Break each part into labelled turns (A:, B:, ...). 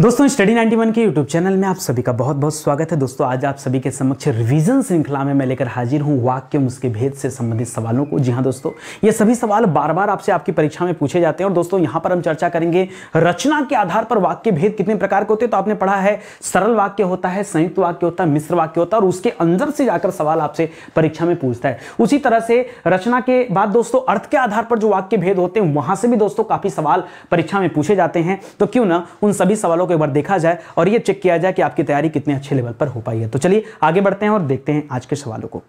A: दोस्तों स्टडी 91 के YouTube channel में आप सभी का बहुत बहुत स्वागत है दोस्तों आज आप सभी के समक्ष रिवीजन श्रृंखला में मैं लेकर हाजिर हूं वाक्य उसके भेद से संबंधित सवालों को जी हाँ दोस्तों ये सभी सवाल बार बार आपसे आपकी परीक्षा में पूछे जाते हैं और दोस्तों यहाँ पर हम चर्चा करेंगे रचना के आधार पर वाक्य भेद कितने प्रकार के होते हैं तो आपने पढ़ा है सरल वाक्य होता है संयुक्त वाक्य होता है मिश्र वाक्य होता है और उसके अंदर से जाकर सवाल आपसे परीक्षा में पूछता है उसी तरह से रचना के बाद दोस्तों अर्थ के आधार पर जो वाक्य भेद होते हैं वहां से भी दोस्तों काफी सवाल परीक्षा में पूछे जाते हैं तो क्यों ना उन सभी सवालों को एक बार देखा जाए और ये चेक किया जाए कि आपकी तैयारी कितने अच्छे लेवल पर हो पाई है तो चलिए आगे बढ़ते हैं और देखते हैं आज के सवालों को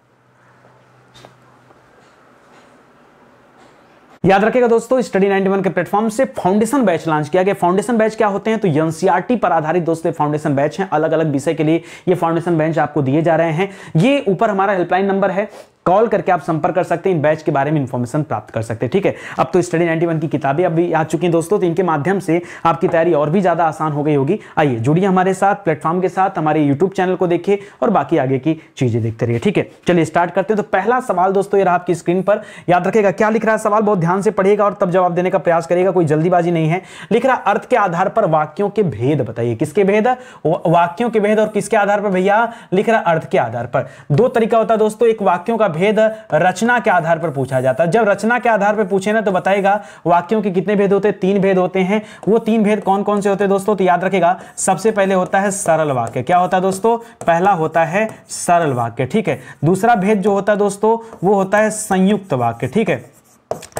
A: याद रखेगा दोस्तों स्टडी 91 के प्लेटफॉर्म से फाउंडेशन बैच लॉन्च किया गया फाउंडेशन बैच क्या होते हैं तो एनसीईआरटी e पर आधारित दोस्तों फाउंडेशन बैच हैं अलग अलग विषय के लिए ये फाउंडेशन बैच आपको दिए जा रहे हैं ये ऊपर हमारा हेल्पलाइन नंबर है कॉल करके आप संपर्क कर सकते हैं इन बैच के बारे में इंफॉर्मेशन प्राप्त कर सकते हैं ठीक है अब तो स्टडी वन की किताबें अभी आ चुकी हैं दोस्तों तो इनके माध्यम से आपकी तैयारी और भी ज़्यादा आसान हो गई होगी आइए जुड़िए हमारे साथ प्लेटफॉर्म के साथ हमारे यूट्यूब चैनल को देखिए और बाकी आगे की चीज़ें देखते रहिए ठीक है चलिए स्टार्ट करते हैं तो पहला सवाल दोस्तों ये रहा आपकी स्क्रीन पर याद रखेगा क्या लिख रहा है सवाल बहुत ध्यान से पढ़ेगा और तब जवाब देने का प्रयास करेगा कोई जल्दीबाजी नहीं है लिख रहा अर्थ के आधार पर वाक्यों के भेद बताइए किसके भेद वाक्यों के भेद और किसके आधार पर भैया लिख रहा अर्थ के आधार पर दो तरीका होता है दोस्तों एक वाक्यों का भेद रचना के आधार पर पूछा जाता है जब रचना के आधार पर पूछे ना तो बताएगा वाक्यों के कितने भेद होते हैं तीन भेद होते हैं वो तीन भेद कौन कौन से होते हैं दोस्तों तो याद रखेगा सबसे पहले होता है सरल वाक्य क्या होता है दोस्तों पहला होता है सरल वाक्य ठीक है दूसरा भेद जो होता है दोस्तों वो होता है संयुक्त वाक्य ठीक है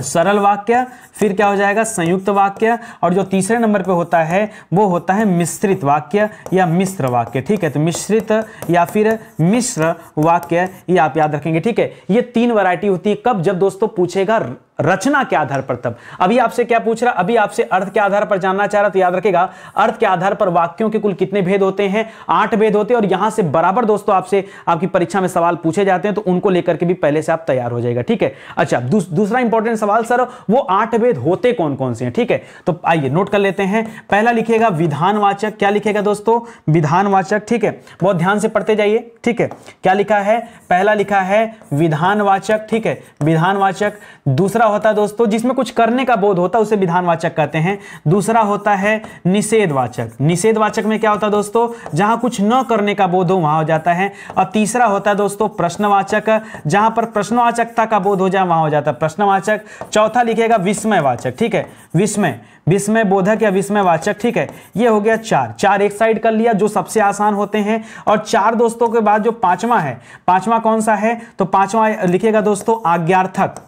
A: सरल वाक्य फिर क्या हो जाएगा संयुक्त वाक्य और जो तीसरे नंबर पे होता है वो होता है मिश्रित वाक्य या मिश्र वाक्य ठीक है तो मिश्रित या फिर मिश्र वाक्य ये आप याद रखेंगे ठीक है ये तीन वैरायटी होती है कब जब दोस्तों पूछेगा रचना के आधार पर तब अभी आपसे क्या पूछ रहा अभी आपसे अर्थ के आधार पर जानना चाह रहा तो याद रखेगा अर्थ के आधार पर वाक्यों के कुल कितने भेद होते हैं आठ भेद होते हैं और यहां से बराबर दोस्तों आपसे आपकी परीक्षा में सवाल पूछे जाते हैं तो उनको लेकर के भी पहले से आप तैयार हो जाएगा ठीक है अच्छा दूस, दूसरा इंपॉर्टेंट सवाल सर वो आठ भेद होते कौन कौन से हैं ठीक है तो आइए नोट कर लेते हैं पहला लिखेगा विधानवाचक क्या लिखेगा दोस्तों विधानवाचक ठीक है बहुत ध्यान से पढ़ते जाइए ठीक है क्या लिखा है पहला लिखा है विधानवाचक ठीक है विधानवाचक दूसरा दूसरा होता है दोस्तों जिसमें कुछ करने का बोध होता है उसे विधानवाचक कहते हैं दूसरा होता है निषेधवाचक निषेधवाचक में क्या होता है दोस्तों जहां कुछ न करने का बोध हो वहां हो जाता है और तीसरा होता है दोस्तों प्रश्नवाचक जहां पर प्रश्नवाचकता का बोध हो जाए वहां हो जाता है प्रश्नवाचक चौथा लिखेगा विस्मयवाचक ठीक है विस्मय विस्मय बोधक या विस्मय वाचक ठीक है ये हो गया चार चार एक साइड कर लिया जो सबसे आसान होते हैं और चार दोस्तों के बाद जो पांचवा है पांचवा कौन सा है तो पांचवा लिखेगा दोस्तों आज्ञार्थक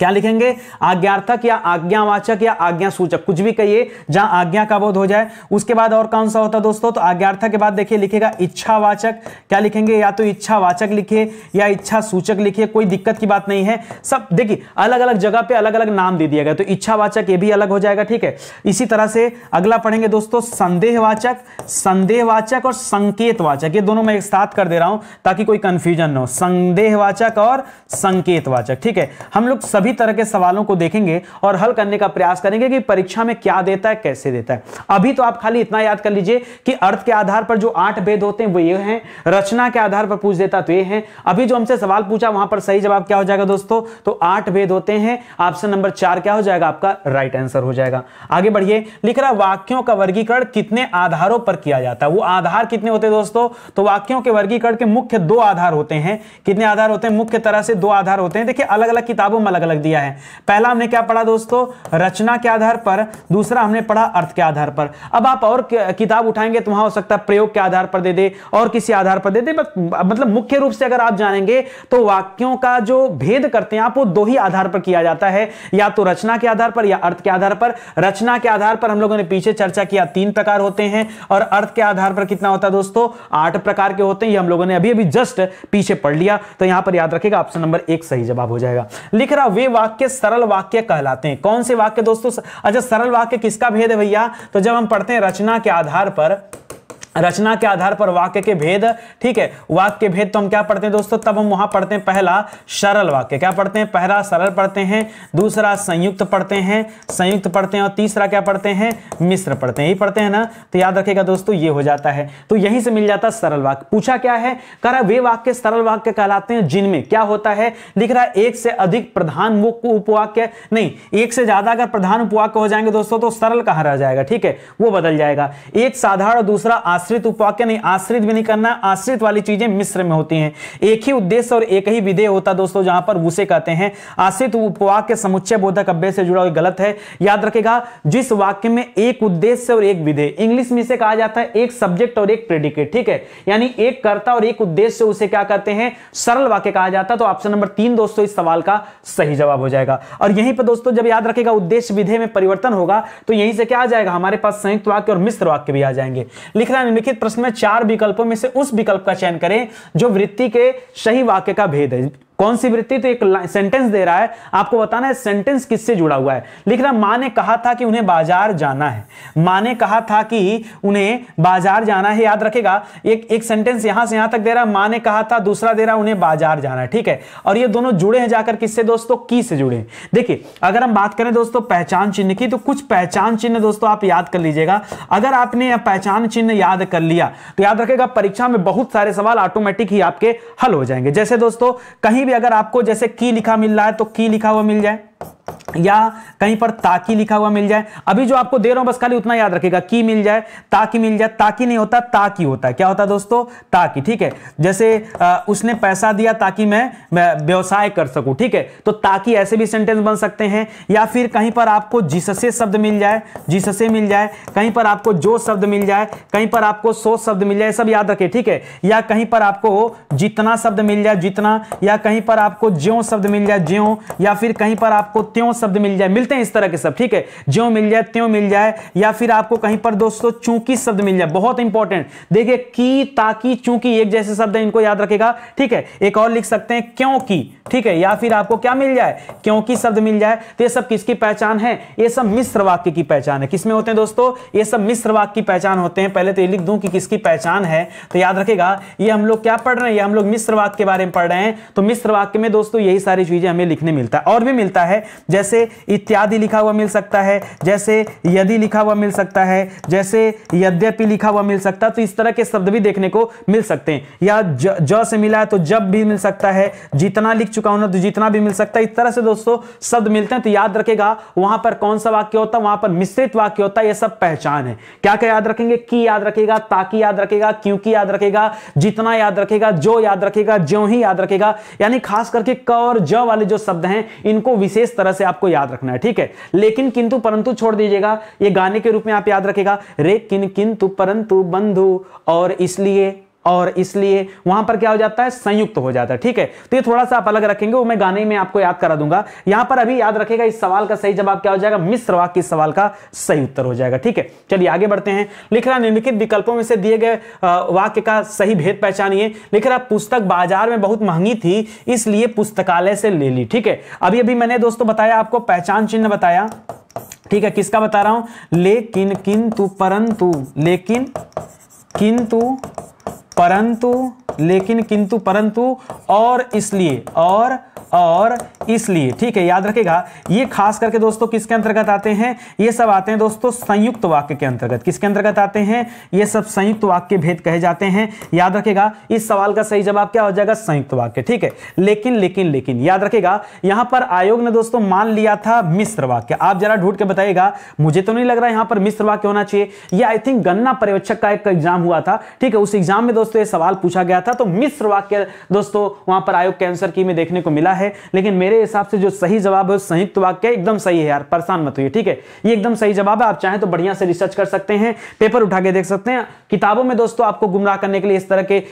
A: क्या लिखेंगे आज्ञार्थक या आज्ञावाचक या आज्ञा सूचक कुछ भी कहिए जहां आज्ञा का बोध हो जाए उसके बाद और कौन सा होता है दोस्तों तो आज्ञार्थक के बाद देखिए लिखेगा इच्छावाचक क्या लिखेंगे या तो इच्छावाचक लिखिए या इच्छा सूचक लिखिए कोई दिक्कत की बात नहीं है सब देखिए अलग अलग जगह पे अलग अलग नाम दे दिया गया तो इच्छावाचक ये भी अलग हो जाएगा ठीक है इसी तरह से अगला पढ़ेंगे दोस्तों संदेहवाचक संदेहवाचक और संकेतवाचक ये दोनों मैं एक साथ कर दे रहा हूं ताकि कोई कंफ्यूजन ना हो संदेहवाचक और संकेतवाचक ठीक है हम लोग सभी सभी तरह के सवालों को देखेंगे और हल करने का प्रयास करेंगे कि परीक्षा में क्या देता है कैसे देता है अभी तो आप खाली इतना याद कर लीजिए कि अर्थ के आधार पर जो आठ भेद होते हैं वो ये हैं रचना के आधार पर पूछ देता तो ये हैं अभी जो हमसे सवाल पूछा वहां पर सही जवाब क्या हो जाएगा दोस्तों तो आठ भेद होते हैं ऑप्शन नंबर चार क्या हो जाएगा आपका राइट आंसर हो जाएगा आगे बढ़िए लिख रहा वाक्यों का वर्गीकरण कितने आधारों पर किया जाता है वो आधार कितने होते हैं दोस्तों तो वाक्यों के वर्गीकरण के मुख्य दो आधार होते हैं कितने आधार होते हैं मुख्य तरह से दो आधार होते हैं देखिए अलग अलग किताबों में अलग अलग दिया है पहला हमने क्या पढ़ा दोस्तों रचना के आधार पर दूसरा हमने पढ़ा अर्थ के आधार पर अब आप और किताब उठाएंगे तो वहां हो सकता है प्रयोग के आधार पर दे दे और किसी आधार पर दे दे मतलब मुख्य रूप से अगर आप जानेंगे तो वाक्यों का जो भेद करते हैं आप वो दो ही आधार पर किया जाता है या तो रचना के आधार पर या अर्थ के आधार पर रचना के आधार पर हम लोगों ने पीछे चर्चा किया तीन प्रकार होते हैं और अर्थ के आधार पर कितना होता है दोस्तों आठ प्रकार के होते हैं ये हम लोगों ने अभी अभी जस्ट पीछे पढ़ लिया तो यहां पर याद रखेगा ऑप्शन नंबर एक सही जवाब हो जाएगा लिख रहा वे वाक्य सरल वाक्य कहलाते हैं कौन से वाक्य दोस्तों अच्छा सरल वाक्य किसका भेद है भैया तो जब हम पढ़ते हैं रचना के आधार पर रचना के आधार पर वाक्य के भेद ठीक है वाक्य के भेद तो हम क्या पढ़ते हैं दोस्तों तब हम वहां पढ़ते हैं पहला सरल वाक्य क्या पढ़ते हैं पहला सरल पढ़ते हैं दूसरा संयुक्त पढ़ते हैं संयुक्त पढ़ते हैं और तीसरा क्या पढ़ते हैं मिश्र पढ़ते हैं ये पढ़ते हैं ना तो याद रखेगा दोस्तों ये हो जाता है तो यहीं से मिल जाता सरल वाक्य पूछा क्या है कह वे वाक्य सरल वाक्य कहलाते हैं जिनमें क्या होता है लिख रहा है एक से अधिक प्रधान उपवाक्य नहीं एक से ज्यादा अगर प्रधान उपवाक्य हो जाएंगे दोस्तों तो सरल कहा रह जाएगा ठीक है वो बदल जाएगा एक साधारण और दूसरा आश्रित उपवाक्य नहीं आश्रित भी नहीं करना आश्रित वाली चीजें मिश्र में होती हैं एक ही उद्देश्य और एक ही विधेय होता दोस्तों जहां पर उसे कहते हैं आश्रित उपवाक्य समुच्चय बोधक अभ्य से जुड़ा हुआ गलत है याद रखेगा जिस वाक्य में एक उद्देश्य और एक विधेय इंग्लिश में इसे कहा जाता है एक सब्जेक्ट और एक प्रेडिकेट ठीक है यानी एक कर्ता और एक उद्देश्य उसे क्या कहते हैं सरल वाक्य कहा जाता है तो ऑप्शन नंबर तीन दोस्तों इस सवाल का सही जवाब हो जाएगा और यहीं पर दोस्तों जब याद रखेगा उद्देश्य विधेय में परिवर्तन होगा तो यहीं से क्या आ जाएगा हमारे पास संयुक्त वाक्य और मिश्र वाक्य भी आ जाएंगे लिखना निम्नलिखित प्रश्न में चार विकल्पों में से उस विकल्प का चयन करें जो वृत्ति के सही वाक्य का भेद है कौन सी वृत्ति तो एक सेंटेंस दे रहा है आपको बताना है सेंटेंस किससे जुड़ा हुआ है लिख रहा माँ ने कहा था कि उन्हें बाजार जाना है माँ ने कहा था कि उन्हें बाजार जाना है याद रखेगा एक एक सेंटेंस यहां से यहां तक दे रहा है माँ ने कहा था दूसरा दे रहा उन्हें बाजार जाना है ठीक है और ये दोनों जुड़े हैं जाकर किससे दोस्तों की से जुड़े देखिए अगर हम बात करें दोस्तों पहचान चिन्ह की तो कुछ पहचान चिन्ह दोस्तों आप याद कर लीजिएगा अगर आपने पहचान चिन्ह याद कर लिया तो याद रखेगा परीक्षा में बहुत सारे सवाल ऑटोमेटिक ही आपके हल हो जाएंगे जैसे दोस्तों कहीं भी अगर आपको जैसे की लिखा मिल रहा है तो की लिखा हुआ मिल जाए या कहीं पर ताकि लिखा हुआ मिल जाए अभी जो आपको दे रहा हूं बस खाली उतना याद रखेगा की मिल जाए ताकि मिल जाए ताकि नहीं होता ताकि होता है क्या होता है दोस्तों ताकि ठीक है जैसे आ, उसने पैसा दिया ताकि मैं, व्यवसाय कर सकूं ठीक है तो ताकि ऐसे भी सेंटेंस बन सकते हैं या फिर कहीं पर आपको जिससे शब्द मिल जाए जिससे मिल जाए कहीं पर आपको जो शब्द मिल जाए कहीं पर आपको सो शब्द मिल जाए सब याद रखे ठीक है या कहीं पर आपको जितना शब्द मिल जाए जितना या कहीं पर आपको ज्यो शब्द मिल जाए ज्यो या फिर कहीं पर आपको त्यों शब्द मिल जाए मिलते हैं इस तरह के शब्द ठीक है ज्यो मिल जाए त्यों मिल जाए या फिर आपको कहीं पर दोस्तों चूंकि शब्द मिल जाए बहुत इंपॉर्टेंट देखिए की ताकि चूंकि एक जैसे शब्द है इनको याद रखेगा ठीक है एक और लिख सकते हैं क्योंकि ठीक है या फिर आपको क्या मिल जाए क्योंकि शब्द मिल जाए तो ये सब किसकी पहचान है ये सब मिश्र वाक्य की पहचान है किसमें होते हैं दोस्तों ये सब मिश्र वाक्य की पहचान होते हैं पहले तो ये लिख दूं कि किसकी पहचान है तो याद रखेगा ये हम लोग क्या पढ़ रहे हैं ये हम लोग मिश्र वाक्य के बारे में पढ़ रहे हैं तो मिश्र वाक्य में दोस्तों यही सारी चीजें हमें लिखने मिलता है और भी मिलता है जैसे जैसे इत्यादि लिखा हुआ मिल सकता है जैसे यदि लिखा हुआ मिल सकता है जैसे यद्यपि लिखा हुआ मिल सकता है तो इस तरह के शब्द भी देखने को मिल सकते हैं या ज, ज से मिला है तो जब भी मिल सकता है जितना लिख चुका हूं ना तो जितना भी मिल सकता है इस तरह से दोस्तों शब्द मिलते हैं तो याद रखेगा वहां पर कौन सा वाक्य होता है वहां पर मिश्रित वाक्य होता है यह सब पहचान है क्या क्या याद रखेंगे की याद रखेगा ताकि याद रखेगा क्योंकि याद रखेगा जितना याद रखेगा जो याद रखेगा ज्यो ही याद रखेगा यानी खास करके क और ज वाले जो शब्द हैं इनको विशेष तरह से आप आपको याद रखना है ठीक है लेकिन किंतु परंतु छोड़ दीजिएगा ये गाने के रूप में आप याद रखेगा रे किन किंतु परंतु बंधु और इसलिए और इसलिए वहां पर क्या हो जाता है संयुक्त हो जाता है ठीक है तो ये थोड़ा सा आप अलग रखेंगे वो मैं गाने में आपको याद करा दूंगा यहां पर अभी याद रखेगा इस सवाल का सही जवाब क्या हो जाएगा मिश्र वाक्य सवाल का सही उत्तर हो जाएगा ठीक है चलिए आगे बढ़ते हैं लिख रहा निम्नलिखित विकल्पों में से दिए गए वाक्य का सही भेद पहचानिए लिख रहा पुस्तक बाजार में बहुत महंगी थी इसलिए पुस्तकालय से ले ली ठीक है अभी अभी मैंने दोस्तों बताया आपको पहचान चिन्ह बताया ठीक है किसका बता रहा हूं लेकिन किंतु परंतु लेकिन किंतु परंतु लेकिन किंतु परंतु और इसलिए और और इसलिए ठीक है याद रखेगा ये खास करके दोस्तों किसके अंतर्गत आते हैं ये सब आते हैं दोस्तों संयुक्त वाक्य के अंतर्गत किसके अंतर्गत आते हैं ये सब संयुक्त वाक्य भेद कहे जाते हैं याद रखेगा इस सवाल का सही जवाब क्या हो जाएगा संयुक्त वाक्य ठीक है लेकिन लेकिन लेकिन याद रखेगा यहां पर आयोग ने दोस्तों मान लिया था मिश्र वाक्य आप जरा ढूंढ के बताइएगा मुझे तो नहीं लग रहा यहां पर मिश्र वाक्य होना चाहिए यह आई थिंक गन्ना पर्यवेक्षक का एक एग्जाम हुआ था ठीक है उस एग्जाम में दोस्तों ये सवाल पूछा गया था तो मिश्र वाक्य दोस्तों वहां पर आयोग के आंसर की में देखने को मिला है है लेकिन मेरे हिसाब से जो सही जवाब है संयुक्त वाक्य एकदम सही है यार परेशान मत हुई ठीक है ये एकदम सही जवाब है आप चाहें तो बढ़िया से रिसर्च कर सकते हैं पेपर उठा के देख सकते हैं किताबों में दोस्तों आपको गुमराह करने के लिए इस तरह के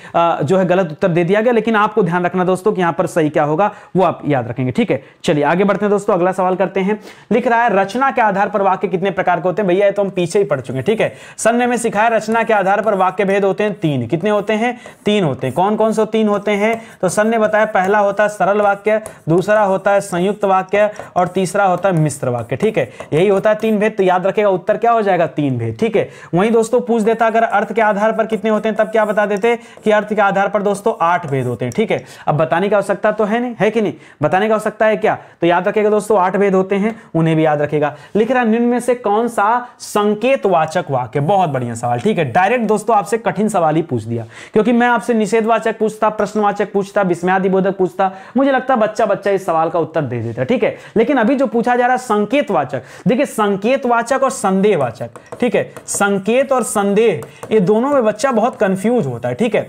A: जो है गलत उत्तर दे दिया गया लेकिन आपको ध्यान रखना दोस्तों कि यहां पर सही क्या होगा वो आप याद रखेंगे ठीक है चलिए आगे बढ़ते हैं दोस्तों अगला सवाल करते हैं लिख रहा है रचना के आधार पर वाक्य कितने प्रकार के होते हैं भैया तो हम पीछे ही पढ़ चुके हैं ठीक है सर ने हमें सिखाया रचना के आधार पर वाक्य भेद होते हैं तीन कितने होते हैं तीन होते हैं कौन कौन से तीन होते हैं तो सर ने बताया पहला होता है सरल वाक्य दूसरा होता है संयुक्त वाक्य और तीसरा होता है मिश्र वाक्य ठीक है यही होता है तीन भेद तो याद रखेगा उत्तर क्या हो जाएगा तीन भेद ठीक है वही दोस्तों पूछ देता अगर अर्थ के आधार पर कितने होते हैं तब क्या बता देते कि अर्थ के आधार पर दोस्तों आठ भेद होते हैं ठीक है अब बताने की आवश्यकता तो है नहीं है कि नहीं बताने की आवश्यकता है क्या तो याद रखेगा दोस्तों आठ भेद होते हैं उन्हें भी याद रखेगा लिख रहा निम्न में से कौन सा संकेत वाचक वाक्य बहुत बढ़िया सवाल ठीक है डायरेक्ट दोस्तों आपसे कठिन सवाल ही पूछ दिया क्योंकि मैं आपसे निषेधवाचक पूछता प्रश्नवाचक पूछता विस्मयादि बोधक पूछता मुझे लगता बच्चा बच्चा इस सवाल का उत्तर दे देता है ठीक है लेकिन अभी जो पूछा जा रहा है संकेतवाचक देखिए संकेतवाचक और संदेहवाचक ठीक है संकेत और संदेह ये दोनों में बच्चा बहुत कंफ्यूज होता है ठीक है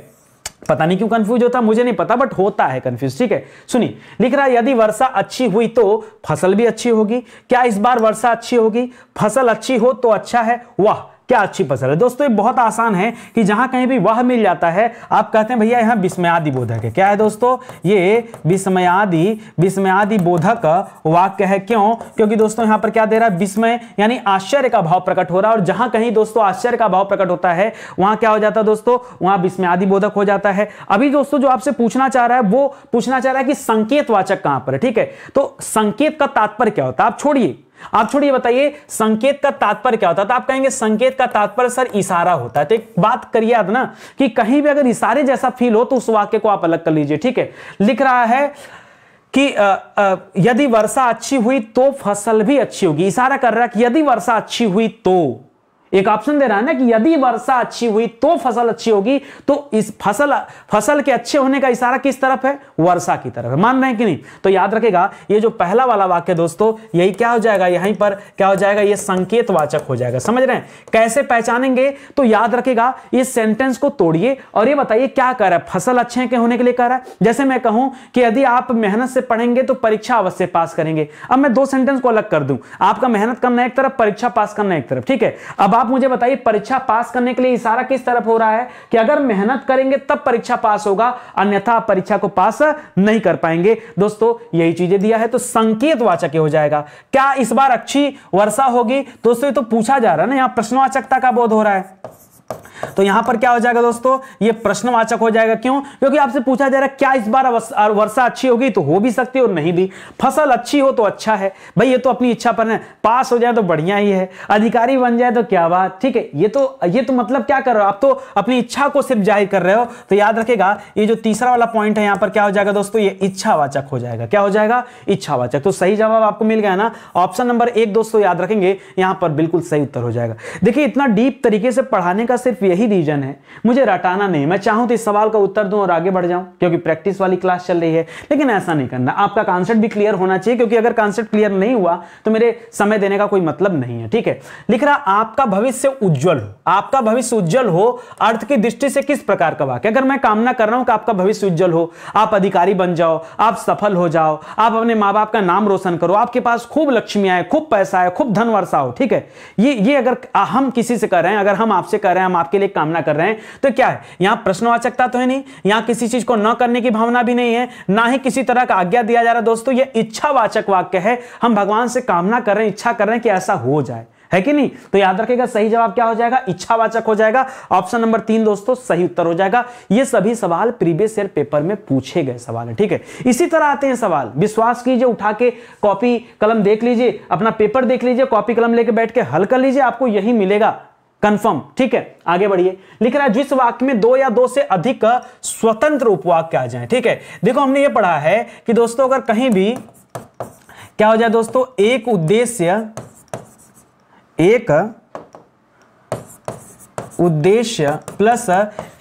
A: पता नहीं क्यों कंफ्यूज होता मुझे नहीं पता बट होता है कंफ्यूज ठीक है सुनिए लिख रहा है यदि वर्षा अच्छी हुई तो फसल भी अच्छी होगी क्या इस बार वर्षा अच्छी होगी फसल अच्छी हो तो अच्छा है वाह क्या अच्छी फसल है दोस्तों ये बहुत आसान है कि जहां कहीं भी वह मिल जाता है आप कहते हैं भैया यहां विस्मयादि बोधक है क्या है दोस्तों ये विस्मयादि विस्मयादि बोधक वाक्य है क्यों क्योंकि दोस्तों यहां पर क्या दे रहा है विस्मय यानी आश्चर्य का भाव प्रकट हो रहा है और जहां कहीं दोस्तों आश्चर्य का भाव प्रकट होता है वहां क्या हो जाता है दोस्तों वहां विस्मयादि बोधक हो जाता है अभी दोस्तों जो आपसे पूछना चाह रहा है वो पूछना चाह रहा है कि संकेत वाचक कहां पर है ठीक है तो संकेत का तात्पर्य क्या होता है आप छोड़िए आप छोड़िए बताइए संकेत का तात्पर्य क्या होता है तो आप कहेंगे संकेत का तात्पर्य सर इशारा होता है तो एक बात करिए आप ना कि कहीं भी अगर इशारे जैसा फील हो तो उस वाक्य को आप अलग कर लीजिए ठीक है लिख रहा है कि यदि वर्षा अच्छी हुई तो फसल भी अच्छी होगी इशारा कर रहा है कि यदि वर्षा अच्छी हुई तो एक ऑप्शन दे रहा है ना कि यदि वर्षा अच्छी हुई तो फसल अच्छी होगी तो इस फसल फसल के अच्छे होने का इशारा किस तरफ है वर्षा की तरफ है मान रहे हैं कि नहीं तो याद रखेगा ये जो पहला वाला वाक्य दोस्तों यही क्या हो जाएगा यहीं पर क्या हो जाएगा ये संकेत वाचक हो जाएगा समझ रहे हैं कैसे पहचानेंगे तो याद रखेगा इस सेंटेंस को तोड़िए और ये बताइए क्या कर रहा है फसल अच्छे के होने के लिए कह रहा है जैसे मैं कहूं कि यदि आप मेहनत से पढ़ेंगे तो परीक्षा अवश्य पास करेंगे अब मैं दो सेंटेंस को अलग कर दूं आपका मेहनत करना एक तरफ परीक्षा पास करना एक तरफ ठीक है अब आप मुझे बताइए परीक्षा पास करने के लिए इशारा किस तरफ हो रहा है कि अगर मेहनत करेंगे तब परीक्षा पास होगा अन्यथा आप परीक्षा को पास नहीं कर पाएंगे दोस्तों यही चीजें दिया है तो संकेत वाचक हो जाएगा क्या इस बार अच्छी वर्षा होगी दोस्तों तो पूछा जा रहा है ना यहां प्रश्नवाचकता का बोध हो रहा है तो यहां पर क्या हो जाएगा दोस्तों ये प्रश्नवाचक हो जाएगा क्यों क्योंकि आपसे पूछा जा रहा है क्या इस बार वर्षा अच्छी होगी तो हो भी सकती है और नहीं भी फसल अच्छी हो तो अच्छा है भाई ये तो अपनी इच्छा पर है पास हो जाए तो बढ़िया ही है अधिकारी बन जाए तो क्या बात ठीक है ये तो ये तो मतलब क्या कर रहे हो आप तो अपनी इच्छा को सिर्फ जाहिर कर रहे हो तो याद रखेगा ये जो तीसरा वाला पॉइंट है यहां पर क्या हो जाएगा दोस्तों ये इच्छावाचक हो जाएगा क्या हो जाएगा इच्छावाचक तो सही जवाब आपको मिल गया ना ऑप्शन नंबर एक दोस्तों याद रखेंगे यहां पर बिल्कुल सही उत्तर हो जाएगा देखिए इतना डीप तरीके से पढ़ाने का सिर्फ यही रीजन है मुझे रटाना नहीं मैं चाहूं तो इस सवाल का उत्तर दूं और आगे बढ़ जाऊं क्योंकि प्रैक्टिस वाली क्लास चल रही है लेकिन ऐसा नहीं करना आपका कॉन्सेप्ट भी क्लियर होना चाहिए क्योंकि अगर कॉन्सेप्ट क्लियर नहीं हुआ तो मेरे समय देने का कोई मतलब नहीं है ठीक है लिख रहा आपका भविष्य उज्जवल हो आपका भविष्य उज्जवल हो अर्थ की दृष्टि से किस प्रकार का वाक्य अगर मैं कामना कर रहा हूं कि आपका भविष्य उज्जवल हो आप अधिकारी बन जाओ आप सफल हो जाओ आप अपने माँ बाप का नाम रोशन करो आपके पास खूब लक्ष्मी आए खूब पैसा आए खूब धन वर्षा हो ठीक है ये ये अगर हम किसी से कर रहे हैं अगर हम आपसे कर रहे हैं हम आपके लिए कामना कर रहे हैं तो क्या है यहां प्रश्नवाचकता तो है नहीं यहां किसी चीज को न करने की भावना भी नहीं है ना ही किसी तरह का आज्ञा दिया जा रहा दोस्तों ये इच्छावाचक वाक्य है हम भगवान से कामना कर रहे हैं इच्छा कर रहे हैं कि ऐसा हो जाए है कि नहीं तो याद रखेगा सही जवाब क्या हो जाएगा इच्छावाचक हो जाएगा ऑप्शन नंबर तीन दोस्तों सही उत्तर हो जाएगा ये सभी सवाल प्रीवियस ईयर पेपर में पूछे गए सवाल है ठीक है इसी तरह आते हैं सवाल विश्वास कीजिए उठा के कॉपी कलम देख लीजिए अपना पेपर देख लीजिए कॉपी कलम लेके बैठ के हल कर लीजिए आपको यही मिलेगा कंफर्म ठीक है आगे बढ़िए लिख रहा है जिस वाक्य में दो या दो से अधिक स्वतंत्र उपवाक्य आ जाए ठीक है देखो हमने ये पढ़ा है कि दोस्तों अगर कहीं भी क्या हो जाए दोस्तों एक उद्देश्य एक उद्देश्य प्लस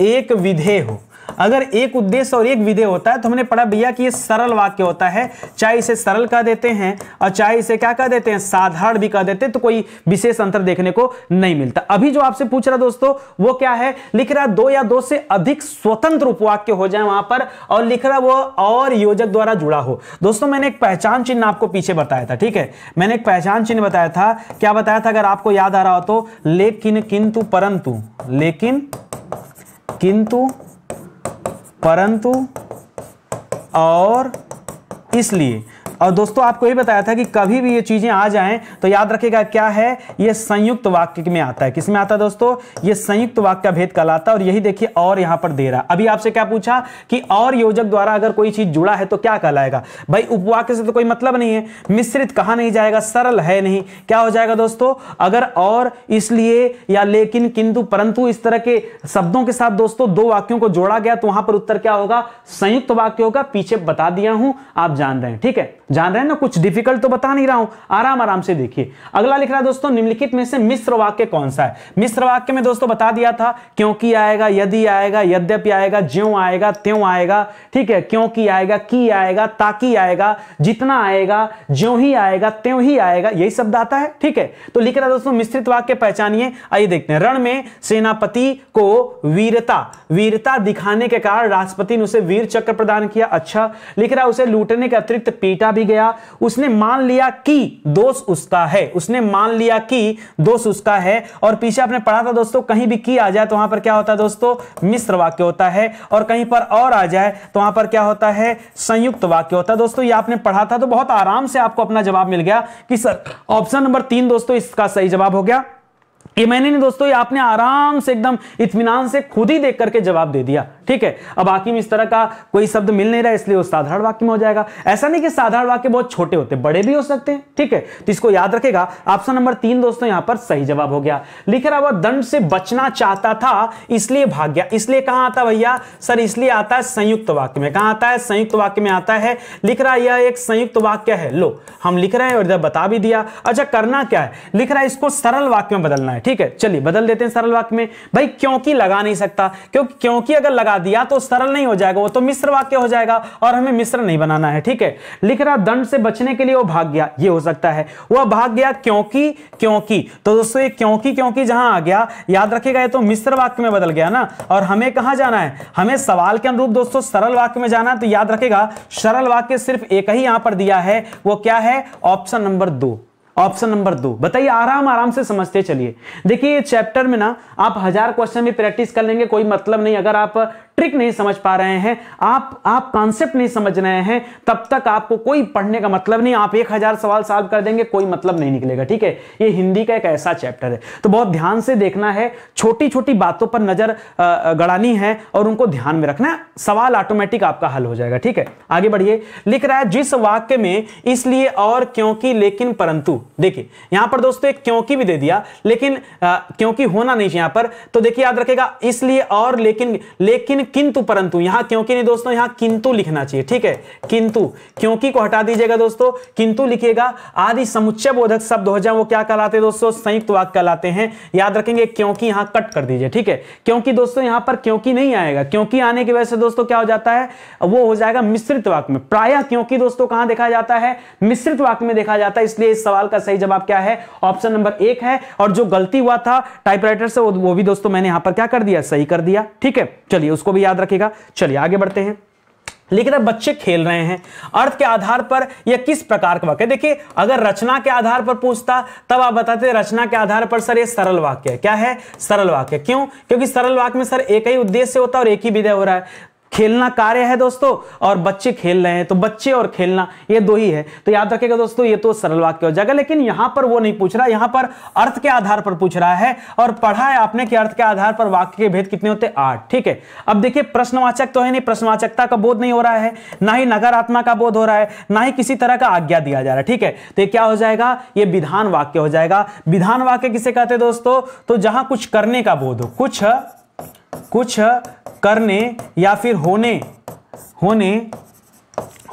A: एक विधेय हो अगर एक उद्देश्य और एक विधेय होता है तो हमने पढ़ा भैया कि ये सरल वाक्य होता है चाहे इसे सरल कह देते हैं और चाहे इसे क्या कह देते हैं साधारण भी कह देते हैं तो कोई विशेष अंतर देखने को नहीं मिलता अभी जो आपसे पूछ रहा दोस्तों वो क्या है लिख रहा दो या दो से अधिक स्वतंत्र उपवाक्य हो जाए वहां पर और लिख रहा वो और योजक द्वारा जुड़ा हो दोस्तों मैंने एक पहचान चिन्ह आपको पीछे बताया था ठीक है मैंने एक पहचान चिन्ह बताया था क्या बताया था अगर आपको याद आ रहा हो तो लेकिन किंतु परंतु लेकिन किंतु परंतु और इसलिए और दोस्तों आपको ये बताया था कि कभी भी ये चीज़ें आ जाएं तो याद रखेगा क्या है ये संयुक्त वाक्य में आता है किस में आता है दोस्तों ये संयुक्त वाक्य का भेद कहलाता है और यही देखिए और यहां पर दे रहा अभी आपसे क्या पूछा कि और योजक द्वारा अगर कोई चीज़ जुड़ा है तो क्या कहलाएगा भाई उपवाक्य से तो कोई मतलब नहीं है मिश्रित कहा नहीं जाएगा सरल है नहीं क्या हो जाएगा दोस्तों अगर और इसलिए या लेकिन किंतु परंतु इस तरह के शब्दों के साथ दोस्तों दो वाक्यों को जोड़ा गया तो वहां पर उत्तर क्या होगा संयुक्त वाक्य होगा पीछे बता दिया हूं आप जान रहे हैं ठीक है जान रहे हैं ना कुछ डिफिकल्ट तो बता नहीं रहा हूं आराम आराम से देखिए अगला लिख रहा है दोस्तों निम्नलिखित में से मिश्र वाक्य कौन सा है मिश्र वाक्य में दोस्तों बता दिया था क्योंकि आएगा यदि आएगा यद्यपि आएगा ज्यों आएगा त्यों आएगा ठीक है क्योंकि आएगा की आएगा ताकि आएगा जितना आएगा ज्यो ही आएगा त्यों ही आएगा यही शब्द आता है ठीक है तो लिख रहा है दोस्तों मिश्रित वाक्य पहचानिए आइए देखते हैं रण में सेनापति को वीरता वीरता दिखाने के कारण राष्ट्रपति ने उसे वीर चक्र प्रदान किया अच्छा लिख रहा है उसे लूटने के अतिरिक्त पीटा भी गया उसने मान लिया कि दोष उसका है उसने मान लिया कि दोष उसका है और पीछे आपने पढ़ा था दोस्तों कहीं भी की आ जाए तो वहां पर क्या होता है दोस्तों मिश्र वाक्य होता है और कहीं पर और आ जाए तो वहां पर क्या होता है संयुक्त वाक्य होता है दोस्तों ये आपने पढ़ा था तो बहुत आराम से आपको अपना जवाब मिल गया कि सर ऑप्शन नंबर तीन दोस्तों इसका सही जवाब हो गया ये मैंने नहीं दोस्तों ये आपने आराम से एकदम इतमान से खुद ही देख करके जवाब दे दिया ठीक है अब वाक्य में इस तरह का कोई शब्द मिल नहीं रहा इसलिए वो साधारण वाक्य में हो जाएगा ऐसा नहीं कि साधारण वाक्य बहुत छोटे होते बड़े भी हो सकते हैं ठीक है तो इसको याद रखेगा ऑप्शन नंबर तीन दोस्तों यहां पर सही जवाब हो गया लिख रहा हुआ दंड से बचना चाहता था इसलिए भाग गया इसलिए कहां आता भैया सर इसलिए आता है संयुक्त वाक्य में कहां आता है संयुक्त वाक्य में आता है लिख रहा यह एक संयुक्त वाक्य है लो हम लिख रहे हैं और इधर बता भी दिया अच्छा करना क्या है लिख रहा है इसको सरल वाक्य में बदलना है ठीक है चलिए बदल देते हैं सरल वाक्य में भाई क्योंकि लगा नहीं सकता क्योंकि क्योंकि अगर लगा लगा दिया तो सरल नहीं हो जाएगा वो तो मिश्र वाक्य हो जाएगा और हमें मिश्र नहीं बनाना है ठीक है लिख रहा दंड से बचने के लिए वो भाग गया ये हो सकता है वह भाग गया क्योंकि क्योंकि तो दोस्तों ये क्योंकि क्योंकि जहां आ गया याद रखेगा ये तो मिश्र वाक्य में बदल गया ना और हमें कहां जाना है हमें सवाल के अनुरूप दोस्तों सरल वाक्य में जाना है तो याद रखेगा सरल वाक्य सिर्फ एक ही यहां पर दिया है वो क्या है ऑप्शन नंबर दो ऑप्शन नंबर दो बताइए आराम आराम से समझते चलिए देखिए ये चैप्टर में ना आप हजार क्वेश्चन भी प्रैक्टिस कर लेंगे कोई मतलब नहीं अगर आप ट्रिक नहीं समझ पा रहे हैं आप आप कॉन्सेप्ट नहीं समझ रहे हैं तब तक आपको कोई पढ़ने का मतलब नहीं आप एक हजार सवाल सॉल्व कर देंगे कोई मतलब नहीं निकलेगा ठीक है ये हिंदी का एक ऐसा चैप्टर है तो बहुत ध्यान से देखना है छोटी छोटी बातों पर नजर गड़ानी है और उनको ध्यान में रखना सवाल ऑटोमेटिक आपका हल हो जाएगा ठीक है आगे बढ़िए लिख रहा है जिस वाक्य में इसलिए और क्योंकि लेकिन परंतु देखिए यहां पर दोस्तों एक क्योंकि भी दे दिया लेकिन क्योंकि होना नहीं चाहिए यहां पर तो देखिए याद रखेगा इसलिए और लेकिन लेकिन किंतु परंतु यहां क्योंकि नहीं दोस्तों यहां किंतु लिखना चाहिए ठीक है किंतु क्योंकि को हटा दीजिएगा दोस्तों किंतु लिखिएगा आदि समुच्चय बोधक शब्द हो जाए वो क्या कहलाते दोस्तों संयुक्त वाक्य कहलाते हैं याद रखेंगे क्योंकि यहां कट कर दीजिए ठीक है क्योंकि दोस्तों यहां पर क्योंकि नहीं आएगा क्योंकि आने की वजह से दोस्तों क्या हो जाता है वो हो जाएगा मिश्रित वाक्य में प्राय क्योंकि दोस्तों कहां देखा जाता है मिश्रित वाक्य में देखा जाता है इसलिए इस सवाल का सही जवाब क्या है ऑप्शन नंबर एक है और जो गलती हुआ था टाइपराइटर से वो भी दोस्तों मैंने यहां पर क्या कर दिया सही कर दिया ठीक है चलिए उसको इसको भी याद रखेगा चलिए आगे बढ़ते हैं लेकिन अब बच्चे खेल रहे हैं अर्थ के आधार पर यह किस प्रकार का वाक्य देखिए अगर रचना के आधार पर पूछता तब आप बताते रचना के आधार पर सर यह सरल वाक्य है क्या है सरल वाक्य क्यों क्योंकि सरल वाक्य में सर एक ही उद्देश्य होता है और एक ही विधेय हो रहा है खेलना कार्य है दोस्तों और बच्चे खेल रहे हैं तो बच्चे और खेलना ये दो ही है तो याद रखेगा दोस्तों ये तो सरल वाक्य हो जाएगा लेकिन यहां पर वो नहीं पूछ रहा यहां पर अर्थ के आधार पर पूछ रहा है और पढ़ा है आपने कि अर्थ के आधार पर वाक्य के भेद कितने होते हैं आठ ठीक है अब देखिए प्रश्नवाचक तो है नहीं प्रश्नवाचकता का बोध नहीं हो रहा है ना ही नकारात्मा का बोध हो रहा है ना ही किसी तरह का आज्ञा दिया जा रहा है ठीक है तो क्या हो जाएगा ये विधान वाक्य हो जाएगा विधान वाक्य किसे कहते हैं दोस्तों तो जहां कुछ करने का बोध हो कुछ कुछ करने या फिर होने होने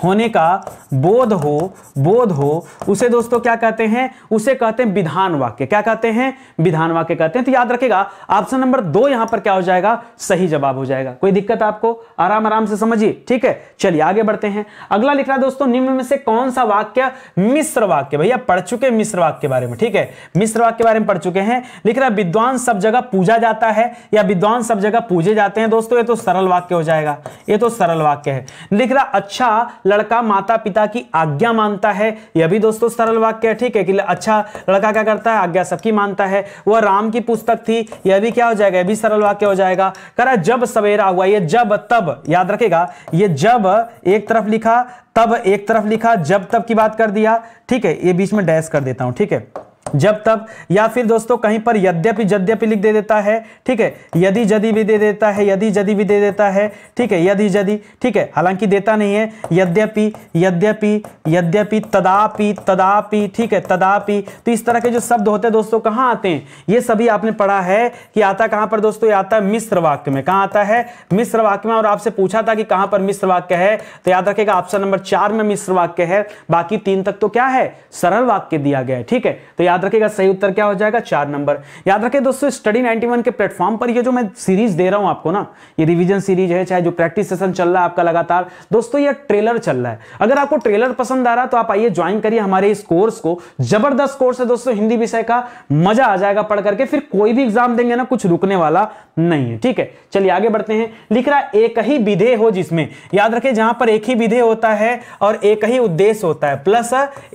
A: होने का बोध हो बोध हो उसे दोस्तों क्या कहते हैं उसे कहते हैं विधान वाक्य क्या कहते हैं विधान वाक्य कहते हैं तो याद रखेगा ऑप्शन नंबर दो यहां पर क्या हो जाएगा सही जवाब हो जाएगा कोई दिक्कत आपको आराम आराम से समझिए ठीक है चलिए आगे बढ़ते हैं अगला लिख रहा दोस्तों निम्न में से कौन सा वाक्य मिश्र वाक्य भैया पढ़ चुके मिश्र वाक्य के बारे में ठीक है मिश्र वाक्य के बारे में पढ़ चुके हैं लिख रहा विद्वान सब जगह पूजा जाता है या विद्वान सब जगह पूजे जाते हैं दोस्तों ये तो सरल वाक्य हो जाएगा ये तो सरल वाक्य है लिख रहा अच्छा लड़का माता पिता की आज्ञा मानता है यह भी दोस्तों सरल वाक्य है ठीक है कि अच्छा लड़का क्या करता है आज्ञा सबकी मानता है वह राम की पुस्तक थी यह भी क्या हो जाएगा यह भी सरल वाक्य हो जाएगा करा जब सवेरा हुआ यह जब तब याद रखेगा ये जब एक तरफ लिखा तब एक तरफ लिखा जब तब की बात कर दिया ठीक है ये बीच में डैश कर देता हूं ठीक है जब तब या फिर दोस्तों कहीं पर यद्यपि यद्यपि लिख दे देता है ठीक है यदि यदि भी दे देता है यदि यदि भी दे देता है ठीक है यदि यदि ठीक है हालांकि देता नहीं है यद्यपि यद्यपि यद्यपि तदापि तदापि ठीक है तदापि तो इस तरह के जो शब्द होते हैं दोस्तों कहाँ आते हैं ये सभी आपने पढ़ा है कि आता कहाँ पर दोस्तों आता है मिश्र वाक्य में कहाँ आता है मिश्र वाक्य में और आपसे पूछा था कि कहाँ पर मिश्र वाक्य है तो याद रखेगा ऑप्शन नंबर चार में मिश्र वाक्य है बाकी तीन तक तो क्या है सरल वाक्य दिया गया है ठीक है तो याद याद रखेगा सही उत्तर क्या हो जाएगा चार नंबर याद रखे दोस्तों स्टडी नाइनटी के प्लेटफॉर्म पर ये जो मैं सीरीज दे रहा हूं आपको ना ये रिविजन सीरीज है चाहे जो प्रैक्टिस सेशन चल रहा है आपका लगातार दोस्तों ये ट्रेलर चल रहा है अगर आपको ट्रेलर पसंद आ रहा तो आप आइए ज्वाइन करिए हमारे इस कोर्स को जबरदस्त कोर्स है दोस्तों हिंदी विषय का मजा आ जाएगा पढ़ करके फिर कोई भी एग्जाम देंगे ना कुछ रुकने वाला नहीं है ठीक है चलिए आगे बढ़ते हैं लिख रहा एक ही विधेय हो जिसमें याद रखे जहां पर एक ही विधेय होता है और एक ही उद्देश्य होता है प्लस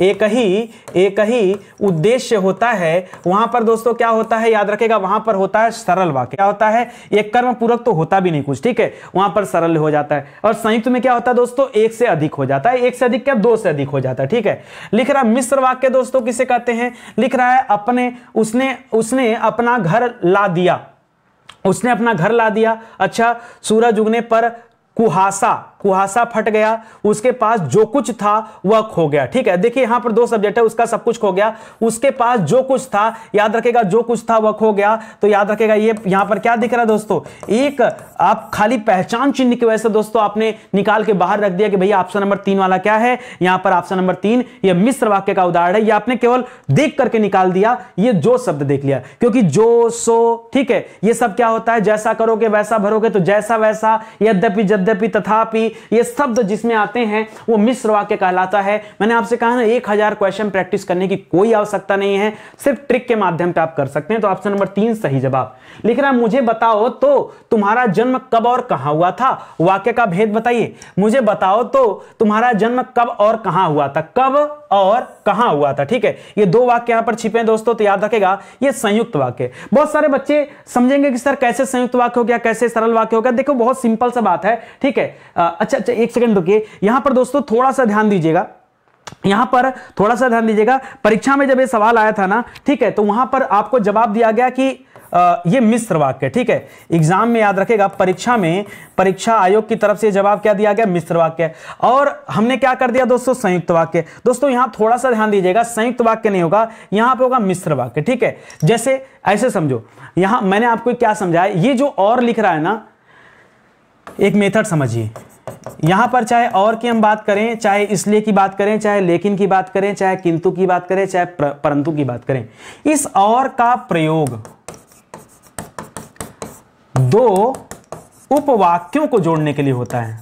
A: एक ही एक ही उद्देश्य दृश्य होता है वहां पर दोस्तों क्या होता है याद रखेगा वहां पर होता है सरल वाक्य क्या होता है एक कर्म पूरक तो होता भी नहीं कुछ ठीक है वहां पर सरल हो जाता है और संयुक्त में क्या होता है दोस्तों एक से अधिक हो जाता है एक से अधिक क्या दो से अधिक हो जाता है ठीक है लिख रहा मिश्र वाक्य दोस्तों किसे कहते हैं लिख रहा है अपने उसने उसने अपना घर ला दिया उसने अपना घर ला दिया अच्छा सूरज उगने पर कुहासा कुहासा फट गया उसके पास जो कुछ था वह खो गया ठीक है देखिए यहां पर दो सब्जेक्ट है उसका सब कुछ खो गया उसके पास जो कुछ था याद रखेगा जो कुछ था वह खो गया तो याद रखेगा ये यहां पर क्या दिख रहा है दोस्तों एक आप खाली पहचान चिन्ह की वजह से दोस्तों आपने निकाल के बाहर रख दिया कि भैया ऑप्शन नंबर तीन वाला क्या है यहां पर ऑप्शन नंबर तीन यह मिश्र वाक्य का उदाहरण है यह आपने केवल देख करके निकाल दिया ये जो शब्द देख लिया क्योंकि जो सो ठीक है ये सब क्या होता है जैसा करोगे वैसा भरोगे तो जैसा वैसा यद्यपि यद्यपि तथापि ये शब्द जिसमें आते हैं वो मिश्र वाक्य कहलाता है मैंने आपसे कहा ना एक हजार क्वेश्चन प्रैक्टिस करने की कोई आवश्यकता नहीं है सिर्फ ट्रिक के माध्यम पे आप कर सकते हैं तो ऑप्शन नंबर तीन सही जवाब लिख रहा मुझे बताओ तो तुम्हारा जन्म कब और कहाँ हुआ था वाक्य का भेद बताइए मुझे बताओ तो तुम्हारा जन्म कब और कहाँ हुआ था कब और कहाँ हुआ था ठीक है ये दो वाक्य यहां पर छिपे हैं दोस्तों तो याद रखेगा ये संयुक्त वाक्य बहुत सारे बच्चे समझेंगे कि सर कैसे संयुक्त वाक्य हो गया कैसे सरल वाक्य हो गया देखो बहुत सिंपल सा बात है ठीक है अच्छा अच्छा एक सेकंड रुकिए यहां पर दोस्तों थोड़ा सा ध्यान दीजिएगा यहां पर थोड़ा सा ध्यान दीजिएगा परीक्षा में जब ये सवाल आया था ना ठीक है तो वहां पर आपको जवाब दिया गया कि आ, ये मिश्र वाक्य ठीक है एग्जाम में याद रखेगा परीक्षा में परीक्षा आयोग की तरफ से जवाब क्या दिया गया मिश्र वाक्य और हमने क्या कर दिया दोस्तों संयुक्त वाक्य दोस्तों यहां थोड़ा सा ध्यान दीजिएगा संयुक्त वाक्य नहीं होगा यहां पर होगा मिश्र वाक्य ठीक है जैसे ऐसे समझो यहां मैंने आपको क्या समझाया ये जो और लिख रहा है ना एक मेथड समझिए यहां पर चाहे और की हम बात करें चाहे इसलिए की बात करें चाहे लेकिन की बात करें चाहे किंतु की बात करें चाहे परंतु की बात करें इस और का प्रयोग दो उपवाक्यों को जोड़ने के लिए होता है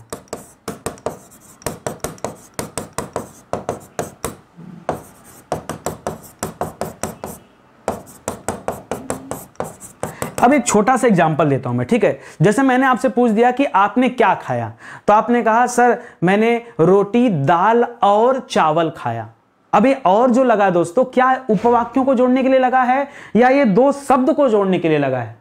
A: अब एक छोटा सा एग्जाम्पल देता हूं मैं ठीक है जैसे मैंने आपसे पूछ दिया कि आपने क्या खाया तो आपने कहा सर मैंने रोटी दाल और चावल खाया अब ये और जो लगा दोस्तों क्या उपवाक्यों को जोड़ने के लिए लगा है या ये दो शब्द को जोड़ने के लिए लगा है